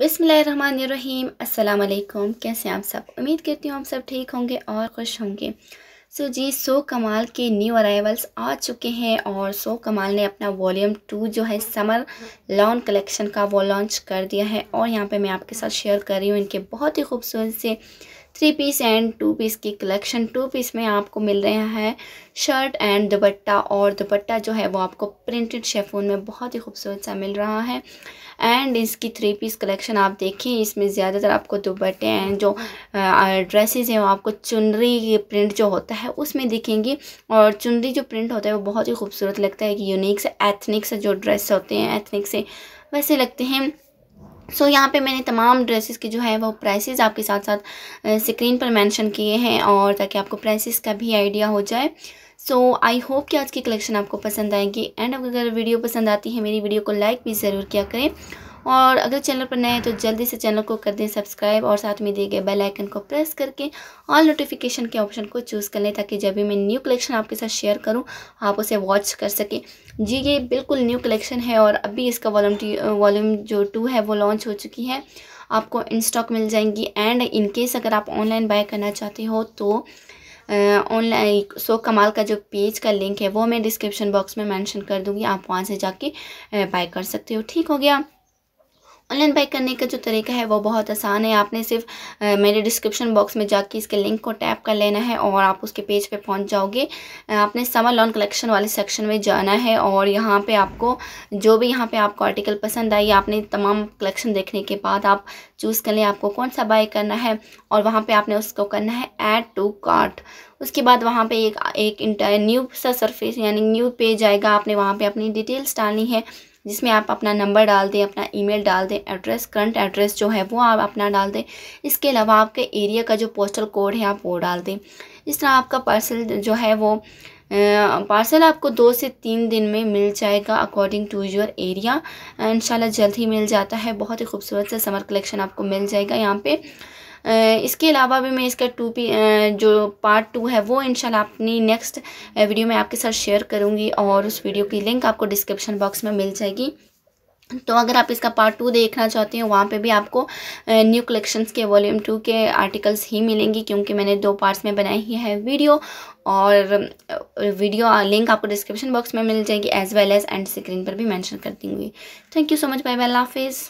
बिसमीम अल्लाम कैसे आप सब उम्मीद करती हूँ आप सब ठीक होंगे और खुश होंगे सो so जी सो कमाल के न्यू अराइवल्स आ चुके हैं और सो कमाल ने अपना वॉल्यूम टू जो है समर लॉन कलेक्शन का वो लॉन्च कर दिया है और यहाँ पे मैं आपके साथ शेयर कर रही हूँ इनके बहुत ही खूबसूरत से three piece and two piece की कलेक्शन टू पीस में आपको मिल रहे हैं शर्ट एंड दुपट्टा और दुपट्टा जो है वो आपको प्रिंटेड शेफून में बहुत ही खूबसूरत सा मिल रहा है एंड इसकी थ्री पीस कलेक्शन आप देखें इसमें ज़्यादातर आपको दुपट्टे एंड जो ड्रेसेस हैं वो आपको चुनरी प्रिंट जो होता है उसमें दिखेंगी और चुनरी जो प्रिंट होता है वो बहुत ही खूबसूरत लगता है कि यूनिक से एथनिक से जो ड्रेस होते हैं एथनिक से वैसे लगते हैं सो so, यहाँ पे मैंने तमाम ड्रेसेस के जो है वो प्राइसेस आपके साथ साथ स्क्रीन पर मेंशन किए हैं और ताकि आपको प्राइसेस का भी आइडिया हो जाए सो आई होप कि आज की कलेक्शन आपको पसंद आएगी एंड अगर वीडियो पसंद आती है मेरी वीडियो को लाइक भी ज़रूर किया करें और अगर चैनल पर नए हैं तो जल्दी से चैनल को कर दें सब्सक्राइब और साथ में दिए गए बेल आइकन को प्रेस करके ऑल नोटिफिकेशन के ऑप्शन को चूज़ कर लें ताकि जब भी मैं न्यू कलेक्शन आपके साथ शेयर करूँ आप उसे वॉच कर सकें जी ये बिल्कुल न्यू कलेक्शन है और अभी इसका वॉल्यूम वॉल्यूम जो टू है वो लॉन्च हो चुकी है आपको इन स्टॉक मिल जाएंगी एंड इनकेस अगर आप ऑनलाइन बाय करना चाहते हो तो ऑनलाइन सो कमाल का जो पेज का लिंक है वो मैं डिस्क्रिप्शन बॉक्स में मेंशन कर दूंगी आप वहाँ से जाके बाय कर सकते हो ठीक हो गया ऑनलाइन बाई करने का जो तरीका है वो बहुत आसान है आपने सिर्फ मेरे डिस्क्रिप्शन बॉक्स में जाके इसके लिंक को टैप कर लेना है और आप उसके पेज पे पहुंच जाओगे आपने समर लॉन कलेक्शन वाले सेक्शन में जाना है और यहाँ पे आपको जो भी यहाँ पे आपको आर्टिकल पसंद आई आपने तमाम कलेक्शन देखने के बाद आप चूज़ कर लें आपको कौन सा बाई करना है और वहाँ पर आपने उसको करना है एड टू कार्ट उसके बाद वहाँ पर एक एक न्यू सा सरफेस यानी न्यू पेज आएगा आपने वहाँ पर अपनी डिटेल्स डालनी है जिसमें आप अपना नंबर डाल दें अपना ईमेल डाल दें एड्रेस करंट एड्रेस जो है वो आप अपना डाल दें इसके अलावा आपके एरिया का जो पोस्टल कोड है आप वो डाल दें इस तरह आपका पार्सल जो है वो पार्सल आपको दो से तीन दिन में मिल जाएगा अकॉर्डिंग टू योर एरिया इंशाल्लाह जल्द ही मिल जाता है बहुत ही खूबसूरत सा समर कलेक्शन आपको मिल जाएगा यहाँ पे इसके अलावा भी मैं इसका टू पी जो पार्ट टू है वो इनशाला अपनी नेक्स्ट वीडियो में आपके साथ शेयर करूँगी और उस वीडियो की लिंक आपको डिस्क्रिप्शन बॉक्स में मिल जाएगी तो अगर आप इसका पार्ट टू देखना चाहते हैं वहाँ पे भी आपको न्यू कलेक्शंस के वॉल्यूम टू के आर्टिकल्स ही मिलेंगी क्योंकि मैंने दो पार्ट्स में बनाई ही है वीडियो और वीडियो लिंक आपको डिस्क्रिप्शन बॉक्स में मिल जाएगी as well as end screen पर भी मेंशन कर दूँगी thank you so much bye bye हाफिज़